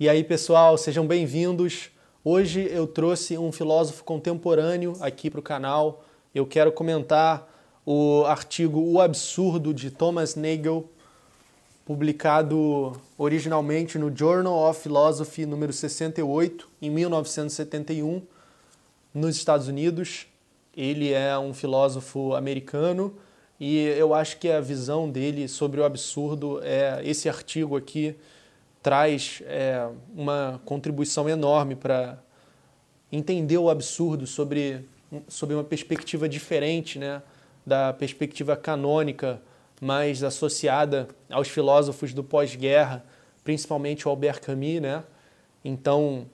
E aí, pessoal, sejam bem-vindos. Hoje eu trouxe um filósofo contemporâneo aqui para o canal. Eu quero comentar o artigo O Absurdo de Thomas Nagel, publicado originalmente no Journal of Philosophy número 68, em 1971, nos Estados Unidos. Ele é um filósofo americano e eu acho que a visão dele sobre o absurdo é esse artigo aqui traz é, uma contribuição enorme para entender o absurdo sobre, sobre uma perspectiva diferente né, da perspectiva canônica, mais associada aos filósofos do pós-guerra, principalmente o Albert Camus. Né? Então,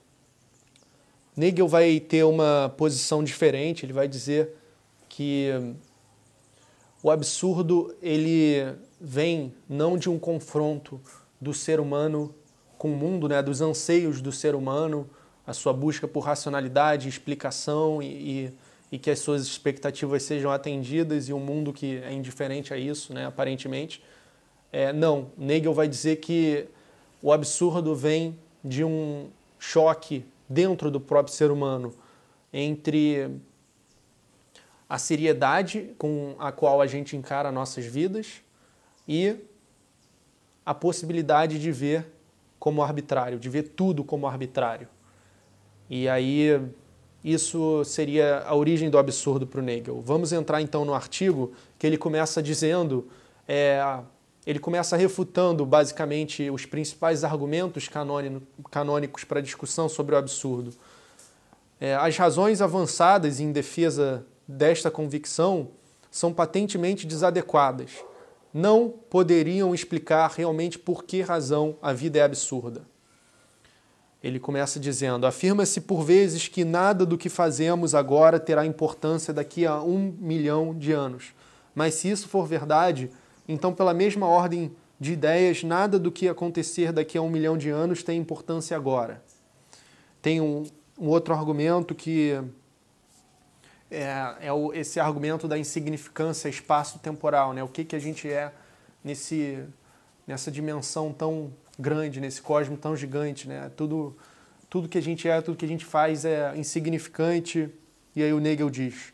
Nagel vai ter uma posição diferente, ele vai dizer que o absurdo ele vem não de um confronto do ser humano com o mundo, né, dos anseios do ser humano, a sua busca por racionalidade, explicação e, e, e que as suas expectativas sejam atendidas e um mundo que é indiferente a isso, né, aparentemente. É, não, Nagel vai dizer que o absurdo vem de um choque dentro do próprio ser humano entre a seriedade com a qual a gente encara nossas vidas e a possibilidade de ver como arbitrário, de ver tudo como arbitrário. E aí isso seria a origem do absurdo para o Nagel. Vamos entrar então no artigo que ele começa dizendo, é, ele começa refutando basicamente os principais argumentos canônicos para a discussão sobre o absurdo. É, as razões avançadas em defesa desta convicção são patentemente desadequadas não poderiam explicar realmente por que razão a vida é absurda. Ele começa dizendo: afirma-se por vezes que nada do que fazemos agora terá importância daqui a um milhão de anos. Mas se isso for verdade, então, pela mesma ordem de ideias, nada do que acontecer daqui a um milhão de anos tem importância agora. Tem um, um outro argumento que é, é o, esse argumento da insignificância espaço-temporal, né? O que, que a gente é nesse, nessa dimensão tão grande, nesse cosmos tão gigante, né? Tudo, tudo que a gente é, tudo que a gente faz é insignificante. E aí o Nagel diz: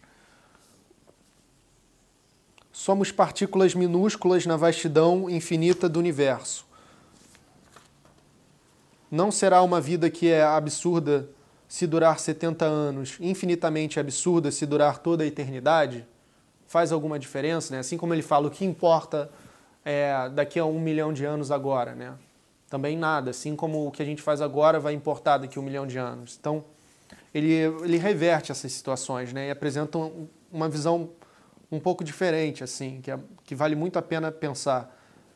Somos partículas minúsculas na vastidão infinita do universo. Não será uma vida que é absurda se durar 70 anos, infinitamente absurda se durar toda a eternidade? Faz alguma diferença, né? Assim como ele fala, o que importa é, daqui a um milhão de anos agora, né? Também nada, assim como o que a gente faz agora vai importar daqui a um milhão de anos. Então, ele, ele reverte essas situações, né? E apresenta uma visão um pouco diferente, assim, que, é, que vale muito a pena pensar.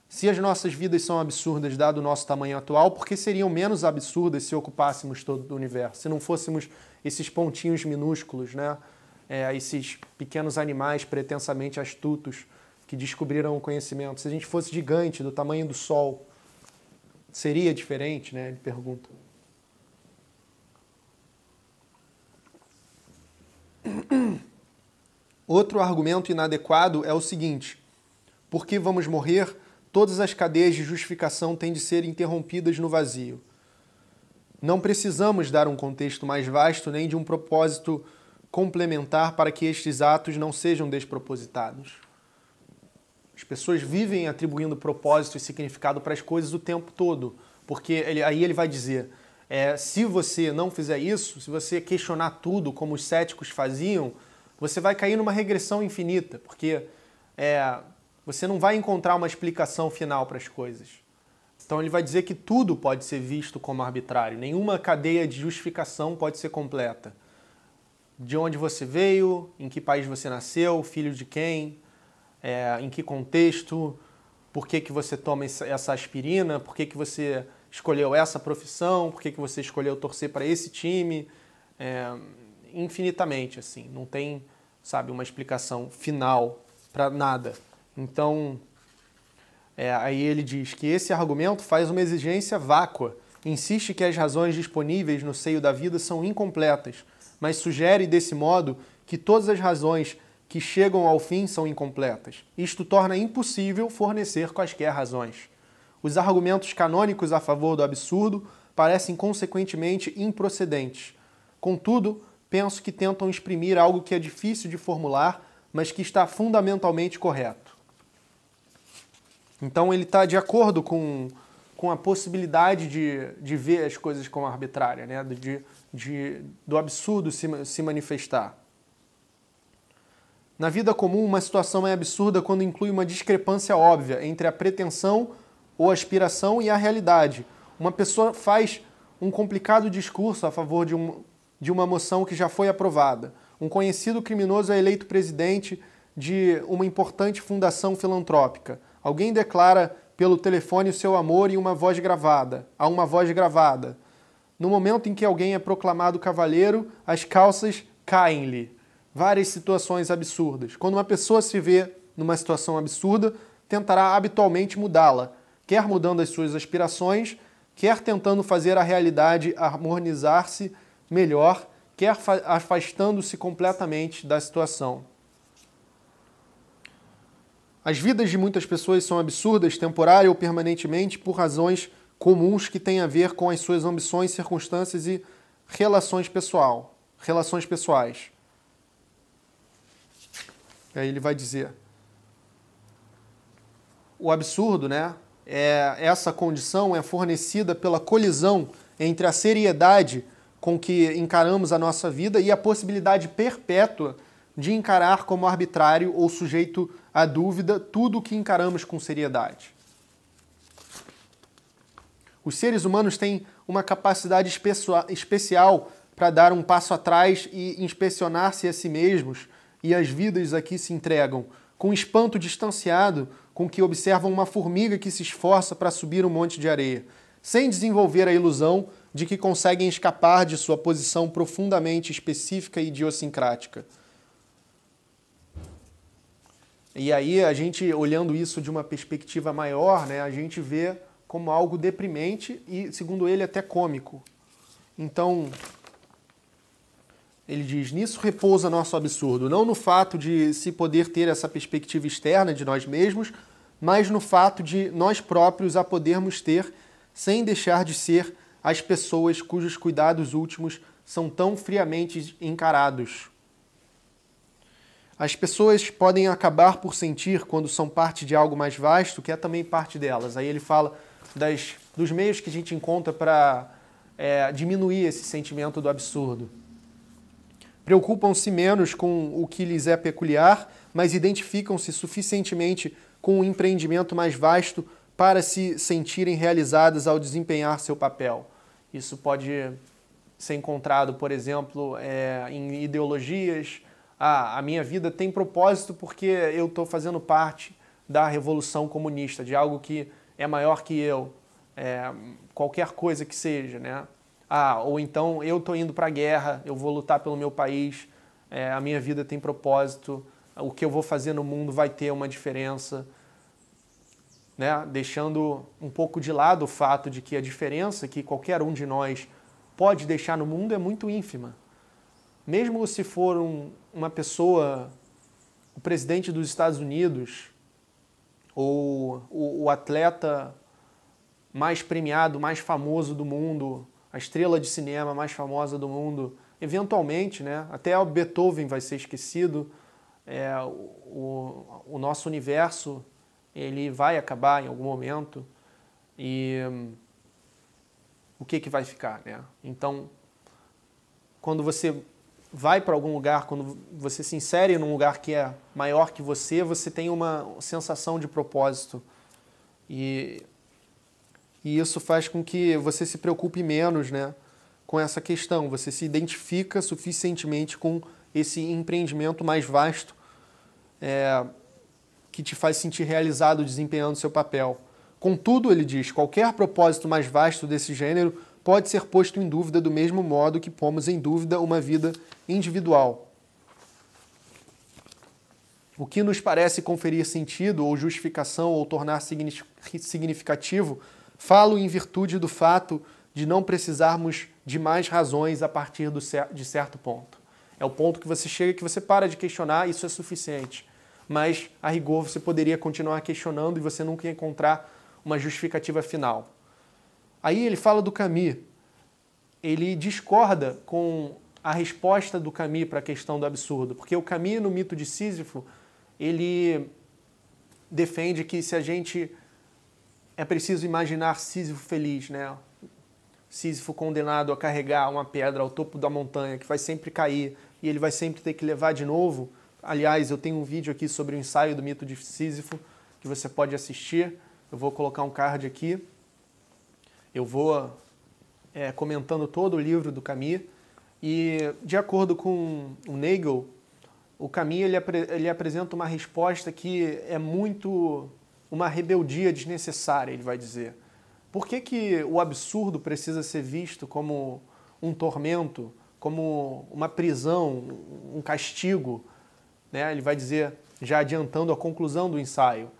Se as nossas vidas são absurdas, dado o nosso tamanho atual, porque seriam menos absurdas se ocupássemos todo o universo, se não fôssemos esses pontinhos minúsculos, né? É, esses pequenos animais pretensamente astutos que descobriram o conhecimento. Se a gente fosse gigante, do tamanho do Sol, seria diferente, né? Ele pergunta. Outro argumento inadequado é o seguinte: por que vamos morrer? Todas as cadeias de justificação têm de ser interrompidas no vazio. Não precisamos dar um contexto mais vasto nem de um propósito complementar para que estes atos não sejam despropositados. As pessoas vivem atribuindo propósito e significado para as coisas o tempo todo, porque ele, aí ele vai dizer: é, se você não fizer isso, se você questionar tudo como os céticos faziam, você vai cair numa regressão infinita, porque é, você não vai encontrar uma explicação final para as coisas. Então ele vai dizer que tudo pode ser visto como arbitrário, nenhuma cadeia de justificação pode ser completa. De onde você veio, em que país você nasceu, filho de quem, é, em que contexto, por que, que você toma essa aspirina, por que, que você escolheu essa profissão, por que, que você escolheu torcer para esse time, é, infinitamente, assim, não tem, sabe, uma explicação final para nada. Então, é, aí ele diz que esse argumento faz uma exigência vácua, insiste que as razões disponíveis no seio da vida são incompletas, mas sugere desse modo que todas as razões que chegam ao fim são incompletas. Isto torna impossível fornecer quaisquer razões. Os argumentos canônicos a favor do absurdo parecem consequentemente improcedentes. Contudo, penso que tentam exprimir algo que é difícil de formular, mas que está fundamentalmente correto. Então ele está de acordo com, com a possibilidade de, de ver as coisas como arbitrária, né? de, de, do absurdo se, se manifestar. Na vida comum, uma situação é absurda quando inclui uma discrepância óbvia entre a pretensão ou aspiração e a realidade. Uma pessoa faz um complicado discurso a favor de, um, de uma moção que já foi aprovada. Um conhecido criminoso é eleito presidente de uma importante fundação filantrópica. Alguém declara pelo telefone o seu amor em uma voz gravada, a uma voz gravada. No momento em que alguém é proclamado cavaleiro, as calças caem-lhe. Várias situações absurdas. Quando uma pessoa se vê numa situação absurda, tentará habitualmente mudá-la, quer mudando as suas aspirações, quer tentando fazer a realidade harmonizar-se melhor, quer afastando-se completamente da situação. As vidas de muitas pessoas são absurdas, temporária ou permanentemente, por razões comuns que têm a ver com as suas ambições, circunstâncias e relações pessoal, relações pessoais. E aí ele vai dizer: o absurdo, né? É, essa condição é fornecida pela colisão entre a seriedade com que encaramos a nossa vida e a possibilidade perpétua de encarar como arbitrário ou sujeito à dúvida tudo o que encaramos com seriedade. Os seres humanos têm uma capacidade especial para dar um passo atrás e inspecionar-se a si mesmos e as vidas aqui se entregam, com espanto distanciado com que observam uma formiga que se esforça para subir um monte de areia, sem desenvolver a ilusão de que conseguem escapar de sua posição profundamente específica e idiosincrática. E aí a gente, olhando isso de uma perspectiva maior, né, a gente vê como algo deprimente e, segundo ele, até cômico. Então, ele diz: Nisso repousa nosso absurdo, não no fato de se poder ter essa perspectiva externa de nós mesmos, mas no fato de nós próprios a podermos ter, sem deixar de ser as pessoas cujos cuidados últimos são tão friamente encarados. As pessoas podem acabar por sentir quando são parte de algo mais vasto, que é também parte delas. Aí ele fala das, dos meios que a gente encontra para é, diminuir esse sentimento do absurdo. Preocupam-se menos com o que lhes é peculiar, mas identificam-se suficientemente com um empreendimento mais vasto para se sentirem realizadas ao desempenhar seu papel. Isso pode ser encontrado, por exemplo, é, em ideologias ah, a minha vida tem propósito porque eu estou fazendo parte da revolução comunista, de algo que é maior que eu, é, qualquer coisa que seja, né? Ah, ou então eu estou indo para a guerra, eu vou lutar pelo meu país, é, a minha vida tem propósito, o que eu vou fazer no mundo vai ter uma diferença, né? Deixando um pouco de lado o fato de que a diferença que qualquer um de nós pode deixar no mundo é muito ínfima mesmo se for um, uma pessoa, o presidente dos Estados Unidos, ou o, o atleta mais premiado, mais famoso do mundo, a estrela de cinema mais famosa do mundo, eventualmente, né? Até o Beethoven vai ser esquecido. É, o, o, nosso universo ele vai acabar em algum momento e o que que vai ficar, né? Então, quando você vai para algum lugar, quando você se insere num lugar que é maior que você, você tem uma sensação de propósito. E, e isso faz com que você se preocupe menos né, com essa questão. Você se identifica suficientemente com esse empreendimento mais vasto é, que te faz sentir realizado desempenhando seu papel. Contudo, ele diz, qualquer propósito mais vasto desse gênero pode ser posto em dúvida do mesmo modo que pomos em dúvida uma vida individual. O que nos parece conferir sentido ou justificação ou tornar significativo, falo em virtude do fato de não precisarmos de mais razões a partir de certo ponto. É o ponto que você chega que você para de questionar, isso é suficiente. Mas, a rigor, você poderia continuar questionando e você nunca ia encontrar uma justificativa final. Aí ele fala do Camus. Ele discorda com a resposta do Camus para a questão do absurdo, porque o Camus no mito de Sísifo, ele defende que se a gente é preciso imaginar Sísifo feliz, né? Sísifo condenado a carregar uma pedra ao topo da montanha que vai sempre cair e ele vai sempre ter que levar de novo. Aliás, eu tenho um vídeo aqui sobre o ensaio do mito de Sísifo que você pode assistir. Eu vou colocar um card aqui. Eu vou é, comentando todo o livro do Camus e, de acordo com o Nagel, o Camus ele, ele apresenta uma resposta que é muito uma rebeldia desnecessária, ele vai dizer. Por que, que o absurdo precisa ser visto como um tormento, como uma prisão, um castigo? Né? Ele vai dizer, já adiantando a conclusão do ensaio.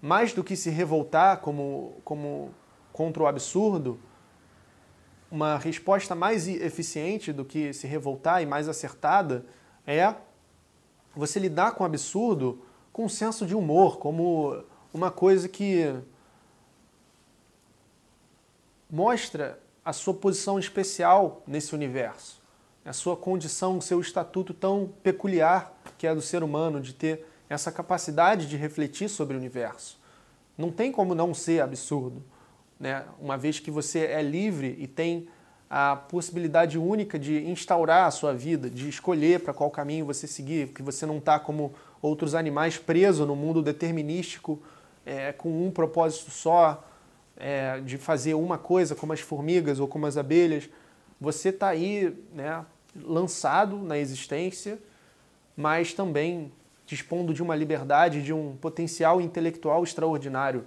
Mais do que se revoltar, como, como contra o absurdo, uma resposta mais eficiente do que se revoltar e mais acertada é você lidar com o absurdo com um senso de humor, como uma coisa que mostra a sua posição especial nesse universo, a sua condição, o seu estatuto tão peculiar que é do ser humano de ter essa capacidade de refletir sobre o universo. Não tem como não ser absurdo né? uma vez que você é livre e tem a possibilidade única de instaurar a sua vida, de escolher para qual caminho você seguir, que você não está como outros animais preso no mundo determinístico é, com um propósito só, é, de fazer uma coisa, como as formigas ou como as abelhas. Você está aí né, lançado na existência, mas também dispondo de uma liberdade, de um potencial intelectual extraordinário.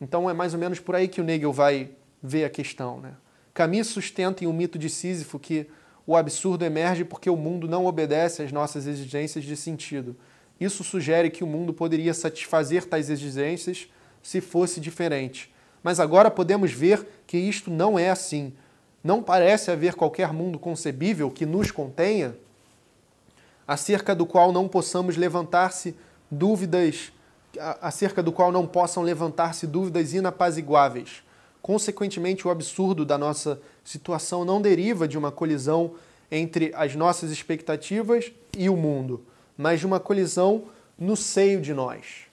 Então é mais ou menos por aí que o Nagel vai ver a questão. Né? Camus sustenta em um mito de Sísifo que o absurdo emerge porque o mundo não obedece às nossas exigências de sentido. Isso sugere que o mundo poderia satisfazer tais exigências se fosse diferente. Mas agora podemos ver que isto não é assim. Não parece haver qualquer mundo concebível que nos contenha, acerca do qual não possamos levantar-se dúvidas acerca do qual não possam levantar-se dúvidas inapaziguáveis. Consequentemente, o absurdo da nossa situação não deriva de uma colisão entre as nossas expectativas e o mundo, mas de uma colisão no seio de nós.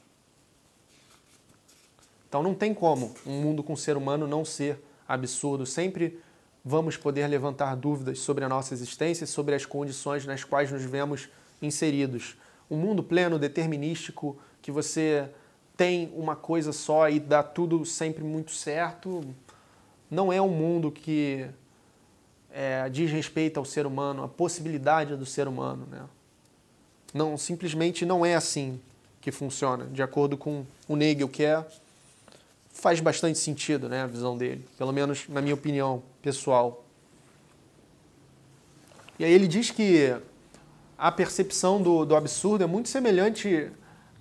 Então não tem como um mundo com ser humano não ser absurdo. Sempre vamos poder levantar dúvidas sobre a nossa existência e sobre as condições nas quais nos vemos inseridos. Um mundo pleno, determinístico, que você tem uma coisa só e dá tudo sempre muito certo, não é um mundo que é, diz respeito ao ser humano, a possibilidade do ser humano. Né? Não, simplesmente não é assim que funciona, de acordo com o Nagel, que é, faz bastante sentido né, a visão dele, pelo menos na minha opinião pessoal. E aí ele diz que a percepção do, do absurdo é muito semelhante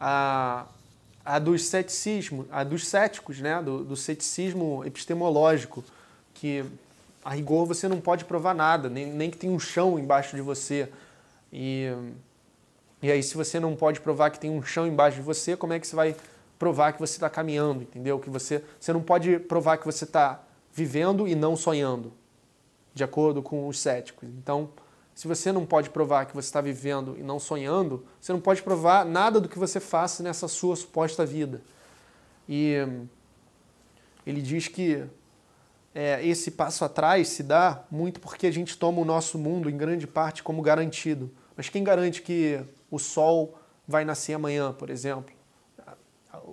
a, a dos a dos céticos, né? do, do ceticismo epistemológico, que a rigor você não pode provar nada, nem, nem que tem um chão embaixo de você. E, e aí, se você não pode provar que tem um chão embaixo de você, como é que você vai provar que você está caminhando, entendeu? Que você, você não pode provar que você está vivendo e não sonhando, de acordo com os céticos. Então, se você não pode provar que você está vivendo e não sonhando, você não pode provar nada do que você faça nessa sua suposta vida. E hum, ele diz que é, esse passo atrás se dá muito porque a gente toma o nosso mundo, em grande parte, como garantido. Mas quem garante que o sol vai nascer amanhã, por exemplo?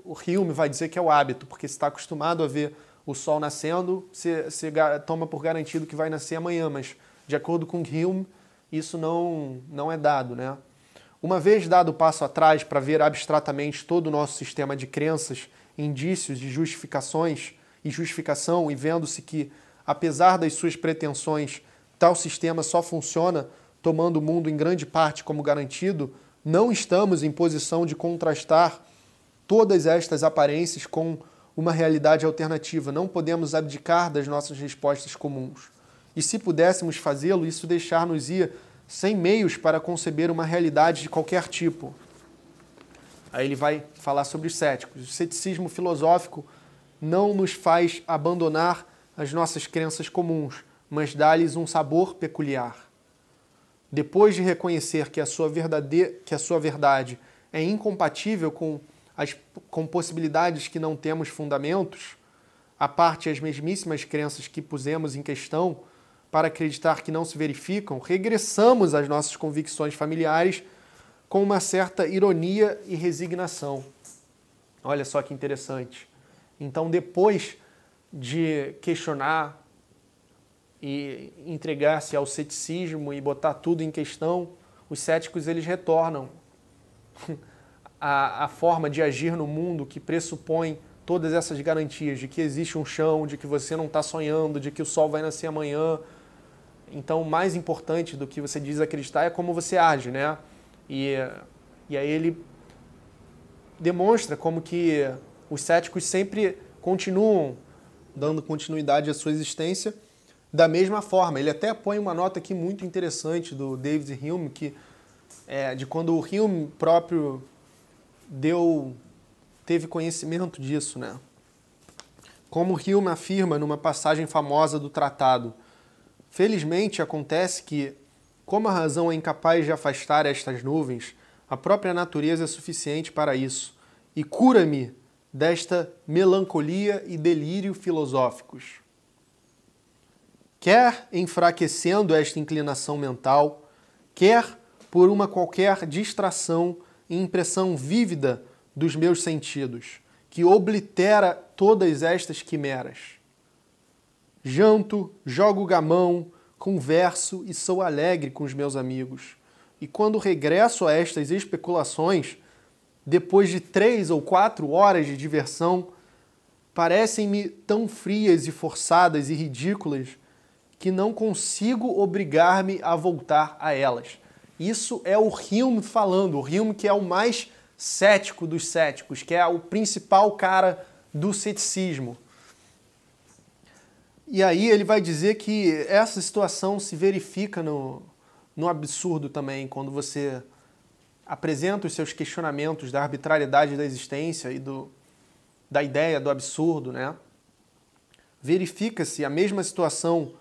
O Hilme vai dizer que é o hábito, porque se está acostumado a ver o sol nascendo, você, você toma por garantido que vai nascer amanhã, mas de acordo com Hilme, isso não, não é dado. Né? Uma vez dado o passo atrás para ver abstratamente todo o nosso sistema de crenças, indícios de justificações e justificação, e vendo-se que, apesar das suas pretensões, tal sistema só funciona tomando o mundo em grande parte como garantido, não estamos em posição de contrastar todas estas aparências com uma realidade alternativa. Não podemos abdicar das nossas respostas comuns. E se pudéssemos fazê-lo, isso deixar-nos-ia sem meios para conceber uma realidade de qualquer tipo. Aí ele vai falar sobre os céticos. O ceticismo filosófico não nos faz abandonar as nossas crenças comuns, mas dá-lhes um sabor peculiar. Depois de reconhecer que a sua, verdade... que a sua verdade é incompatível com, as... com possibilidades que não temos fundamentos, a parte as mesmíssimas crenças que pusemos em questão, para acreditar que não se verificam, regressamos às nossas convicções familiares com uma certa ironia e resignação. Olha só que interessante. Então, depois de questionar e entregar-se ao ceticismo e botar tudo em questão, os céticos eles retornam à, à forma de agir no mundo que pressupõe todas essas garantias de que existe um chão, de que você não está sonhando, de que o sol vai nascer amanhã, então, mais importante do que você diz acreditar é como você age, né? E, e aí ele demonstra como que os céticos sempre continuam dando continuidade à sua existência da mesma forma. Ele até põe uma nota aqui muito interessante do David Hume, que é, de quando o Hume próprio deu teve conhecimento disso, né? Como Hume afirma numa passagem famosa do tratado, Felizmente, acontece que, como a razão é incapaz de afastar estas nuvens, a própria natureza é suficiente para isso e cura-me desta melancolia e delírio filosóficos. Quer enfraquecendo esta inclinação mental, quer por uma qualquer distração e impressão vívida dos meus sentidos, que oblitera todas estas quimeras. Janto, jogo gamão, converso e sou alegre com os meus amigos. E quando regresso a estas especulações, depois de três ou quatro horas de diversão, parecem-me tão frias e forçadas e ridículas que não consigo obrigar-me a voltar a elas. Isso é o Hume falando, o Hume que é o mais cético dos céticos, que é o principal cara do ceticismo. E aí ele vai dizer que essa situação se verifica no, no absurdo também, quando você apresenta os seus questionamentos da arbitrariedade da existência e do, da ideia do absurdo, né? Verifica-se a mesma situação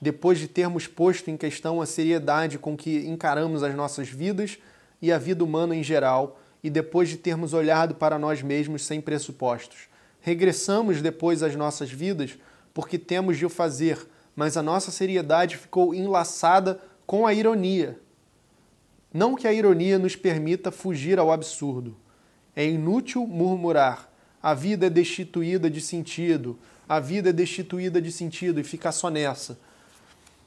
depois de termos posto em questão a seriedade com que encaramos as nossas vidas e a vida humana em geral, e depois de termos olhado para nós mesmos sem pressupostos. Regressamos depois às nossas vidas porque temos de o fazer, mas a nossa seriedade ficou enlaçada com a ironia. Não que a ironia nos permita fugir ao absurdo. É inútil murmurar. A vida é destituída de sentido, a vida é destituída de sentido e ficar só nessa,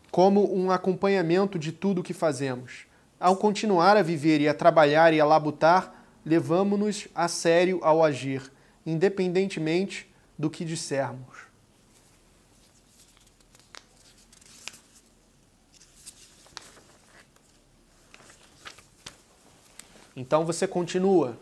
como um acompanhamento de tudo o que fazemos. Ao continuar a viver e a trabalhar e a labutar, levamos-nos a sério ao agir, independentemente do que dissermos. Então você continua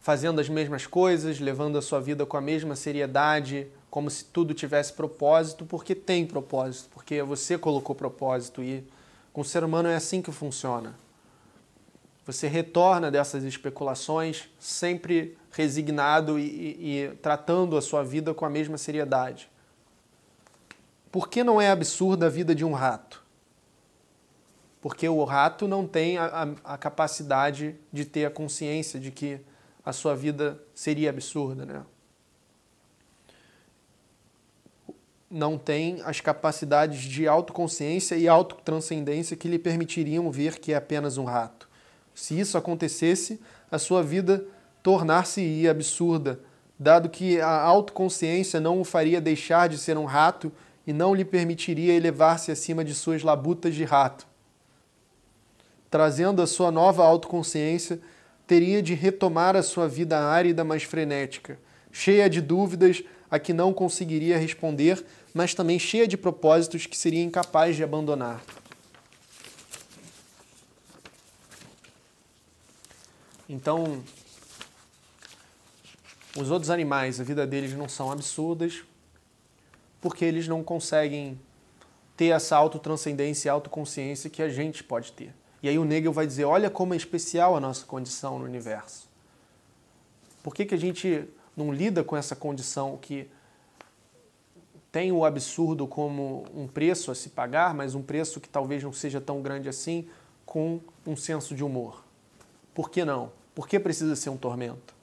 fazendo as mesmas coisas, levando a sua vida com a mesma seriedade, como se tudo tivesse propósito, porque tem propósito, porque você colocou propósito e com o ser humano é assim que funciona. Você retorna dessas especulações sempre resignado e, e, e tratando a sua vida com a mesma seriedade. Por que não é absurda a vida de um rato? porque o rato não tem a, a, a capacidade de ter a consciência de que a sua vida seria absurda, né? não tem as capacidades de autoconsciência e autotranscendência que lhe permitiriam ver que é apenas um rato. Se isso acontecesse, a sua vida tornar-se-ia absurda, dado que a autoconsciência não o faria deixar de ser um rato e não lhe permitiria elevar-se acima de suas labutas de rato trazendo a sua nova autoconsciência, teria de retomar a sua vida árida, mas frenética, cheia de dúvidas a que não conseguiria responder, mas também cheia de propósitos que seria incapaz de abandonar. Então, os outros animais, a vida deles não são absurdas, porque eles não conseguem ter essa autotranscendência e autoconsciência que a gente pode ter. E aí o Nagel vai dizer, olha como é especial a nossa condição no universo. Por que, que a gente não lida com essa condição que tem o absurdo como um preço a se pagar, mas um preço que talvez não seja tão grande assim, com um senso de humor? Por que não? Por que precisa ser um tormento?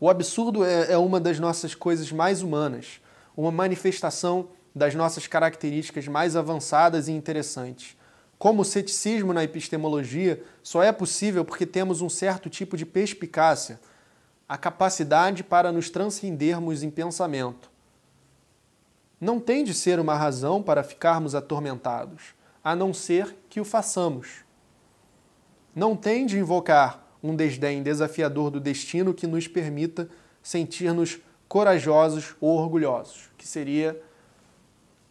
O absurdo é, é uma das nossas coisas mais humanas, uma manifestação das nossas características mais avançadas e interessantes. Como o ceticismo na epistemologia só é possível porque temos um certo tipo de perspicácia, a capacidade para nos transcendermos em pensamento. Não tem de ser uma razão para ficarmos atormentados, a não ser que o façamos. Não tem de invocar um desdém desafiador do destino que nos permita sentir-nos corajosos ou orgulhosos, que seria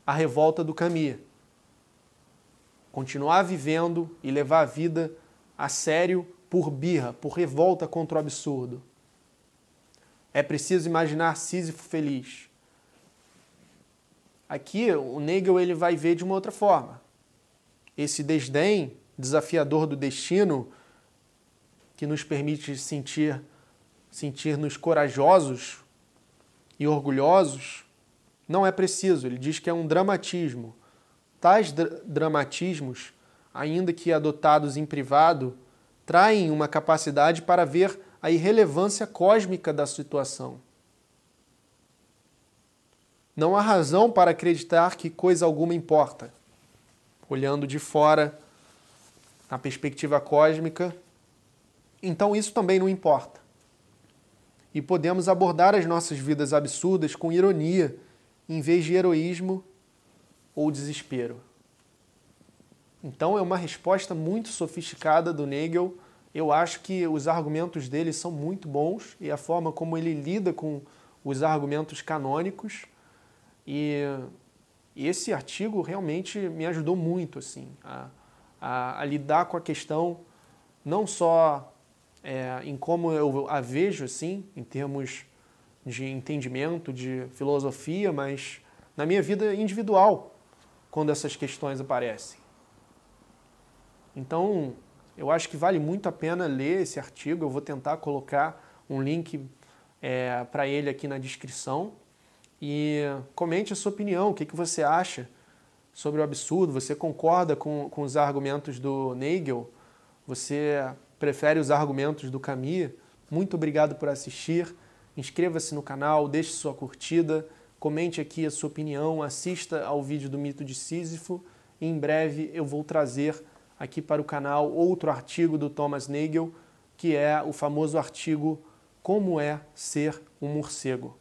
a revolta do Camille continuar vivendo e levar a vida a sério por birra, por revolta contra o absurdo. É preciso imaginar Sísifo feliz. Aqui o Nagel ele vai ver de uma outra forma. Esse desdém desafiador do destino que nos permite sentir sentir-nos corajosos e orgulhosos não é preciso. Ele diz que é um dramatismo. Tais dramatismos, ainda que adotados em privado, traem uma capacidade para ver a irrelevância cósmica da situação. Não há razão para acreditar que coisa alguma importa. Olhando de fora, na perspectiva cósmica, então isso também não importa. E podemos abordar as nossas vidas absurdas com ironia, em vez de heroísmo ou desespero. Então é uma resposta muito sofisticada do Nagel. Eu acho que os argumentos dele são muito bons e a forma como ele lida com os argumentos canônicos. E esse artigo realmente me ajudou muito assim a, a, a lidar com a questão não só é, em como eu a vejo assim em termos de entendimento, de filosofia, mas na minha vida individual quando essas questões aparecem. Então, eu acho que vale muito a pena ler esse artigo. Eu vou tentar colocar um link é, para ele aqui na descrição. E comente a sua opinião, o que, que você acha sobre o absurdo. Você concorda com, com os argumentos do Nagel? Você prefere os argumentos do Camille? Muito obrigado por assistir. Inscreva-se no canal, deixe sua curtida. Comente aqui a sua opinião, assista ao vídeo do Mito de Sísifo e em breve eu vou trazer aqui para o canal outro artigo do Thomas Nagel, que é o famoso artigo Como é Ser um Morcego.